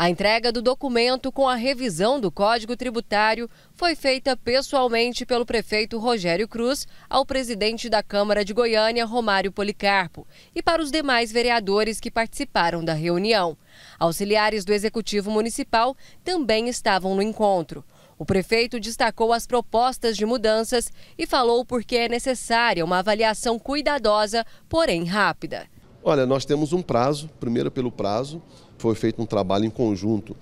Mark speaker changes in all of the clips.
Speaker 1: A entrega do documento com a revisão do Código Tributário foi feita pessoalmente pelo prefeito Rogério Cruz ao presidente da Câmara de Goiânia, Romário Policarpo, e para os demais vereadores que participaram da reunião. Auxiliares do Executivo Municipal também estavam no encontro. O prefeito destacou as propostas de mudanças e falou por que é necessária uma avaliação cuidadosa, porém rápida.
Speaker 2: Olha, nós temos um prazo, primeiro pelo prazo, foi feito um trabalho em conjunto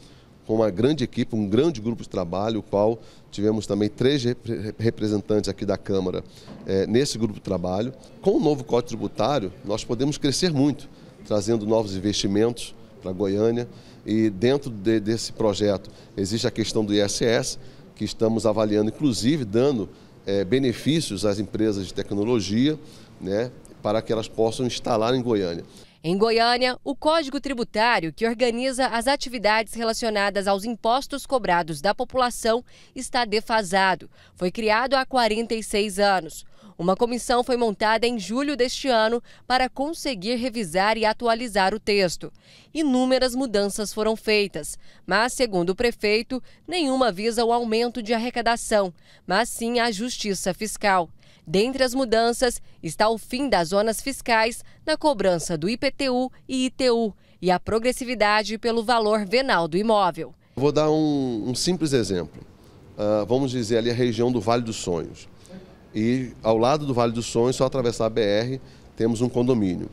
Speaker 2: com uma grande equipe, um grande grupo de trabalho, o qual tivemos também três representantes aqui da Câmara é, nesse grupo de trabalho. Com o novo Código Tributário, nós podemos crescer muito, trazendo novos investimentos para Goiânia e dentro de, desse projeto existe a questão do ISS, que estamos avaliando, inclusive dando é, benefícios às empresas de tecnologia, né? para que elas possam instalar em Goiânia.
Speaker 1: Em Goiânia, o Código Tributário, que organiza as atividades relacionadas aos impostos cobrados da população, está defasado. Foi criado há 46 anos. Uma comissão foi montada em julho deste ano para conseguir revisar e atualizar o texto. Inúmeras mudanças foram feitas, mas, segundo o prefeito, nenhuma visa o aumento de arrecadação, mas sim a justiça fiscal. Dentre as mudanças está o fim das zonas fiscais na cobrança do IPTU e ITU e a progressividade pelo valor venal do imóvel.
Speaker 2: Vou dar um, um simples exemplo. Uh, vamos dizer ali a região do Vale dos Sonhos. E ao lado do Vale dos Sonhos, só atravessar a BR, temos um condomínio.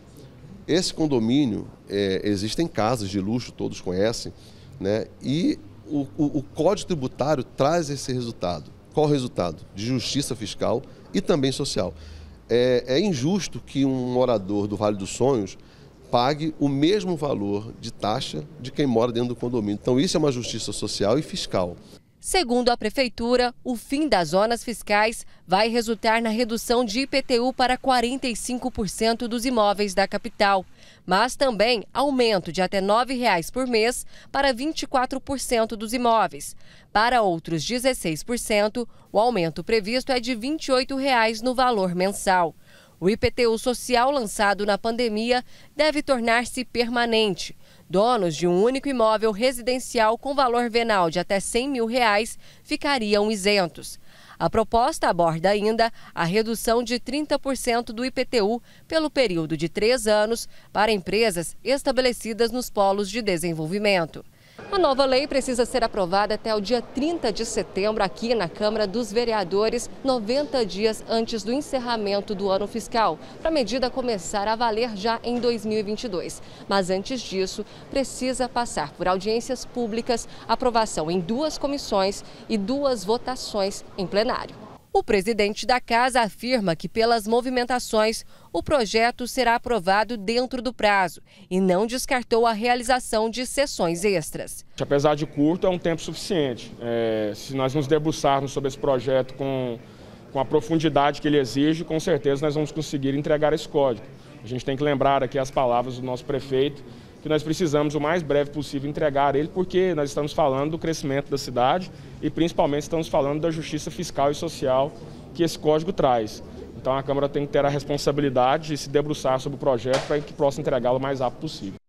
Speaker 2: Esse condomínio, é, existem casas de luxo, todos conhecem, né? e o, o, o Código Tributário traz esse resultado. Qual o resultado? De justiça fiscal e também social. É, é, injusto que um morador do Vale dos Sonhos pague o mesmo valor de taxa de quem mora dentro do condomínio. Então, isso é uma justiça social e fiscal.
Speaker 1: Segundo a Prefeitura, o fim das zonas fiscais vai resultar na redução de IPTU para 45% dos imóveis da capital, mas também aumento de até R$ 9,00 por mês para 24% dos imóveis. Para outros 16%, o aumento previsto é de R$ 28,00 no valor mensal. O IPTU social lançado na pandemia deve tornar-se permanente. Donos de um único imóvel residencial com valor venal de até 100 mil reais ficariam isentos. A proposta aborda ainda a redução de 30% do IPTU pelo período de três anos para empresas estabelecidas nos polos de desenvolvimento. A nova lei precisa ser aprovada até o dia 30 de setembro aqui na Câmara dos Vereadores, 90 dias antes do encerramento do ano fiscal, para a medida começar a valer já em 2022. Mas antes disso, precisa passar por audiências públicas, aprovação em duas comissões e duas votações em plenário. O presidente da casa afirma que, pelas movimentações, o projeto será aprovado dentro do prazo e não descartou a realização de sessões extras.
Speaker 3: Apesar de curto, é um tempo suficiente. É, se nós nos debruçarmos sobre esse projeto com, com a profundidade que ele exige, com certeza nós vamos conseguir entregar esse código. A gente tem que lembrar aqui as palavras do nosso prefeito, que nós precisamos o mais breve possível entregar ele, porque nós estamos falando do crescimento da cidade e principalmente estamos falando da justiça fiscal e social que esse código traz. Então a Câmara tem que ter a responsabilidade de se debruçar sobre o projeto para que possa entregá-lo o mais rápido possível.